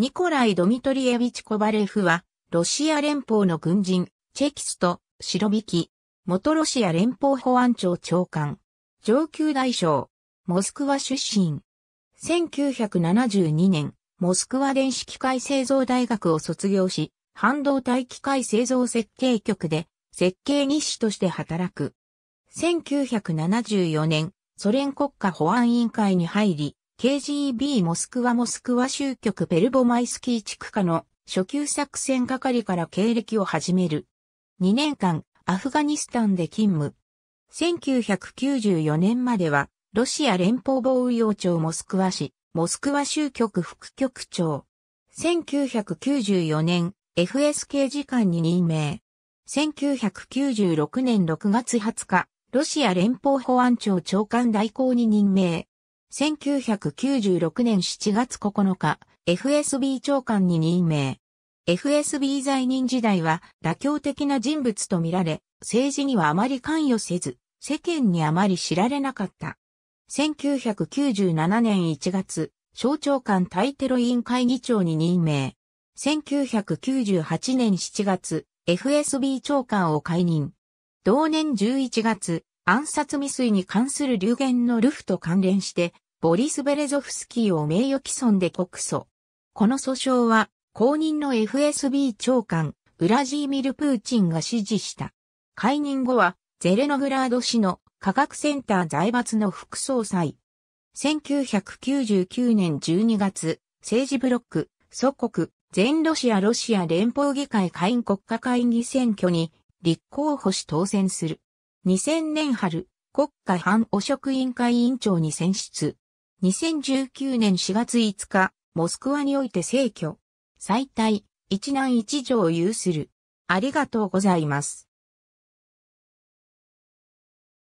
ニコライ・ドミトリエビチ・コバレフは、ロシア連邦の軍人、チェキスト、シロビキ、元ロシア連邦保安庁長官、上級大将、モスクワ出身。1972年、モスクワ電子機械製造大学を卒業し、半導体機械製造設計局で、設計技師として働く。1974年、ソ連国家保安委員会に入り、KGB モスクワモスクワ州局ペルボマイスキー地区下の初級作戦係から経歴を始める。2年間、アフガニスタンで勤務。1994年までは、ロシア連邦防衛庁モスクワ市、モスクワ州局副局長。1994年、FSK 次官に任命。1996年6月20日、ロシア連邦保安庁長官代行に任命。1996年7月9日、FSB 長官に任命。FSB 在任時代は妥協的な人物と見られ、政治にはあまり関与せず、世間にあまり知られなかった。1997年1月、省長官対テロ委員会議長に任命。1998年7月、FSB 長官を解任。同年11月、暗殺未遂に関する流言のルフと関連して、ボリス・ベレゾフスキーを名誉毀損で告訴。この訴訟は、後任の FSB 長官、ウラジーミル・プーチンが指示した。解任後は、ゼレノグラード市の科学センター財閥の副総裁。1999年12月、政治ブロック、祖国、全ロシアロシア連邦議会下院国家会議選挙に立候補し当選する。2000年春、国家反汚職委員会委員長に選出。2019年4月5日、モスクワにおいて逝去。最大、一男一女を有する。ありがとうございます。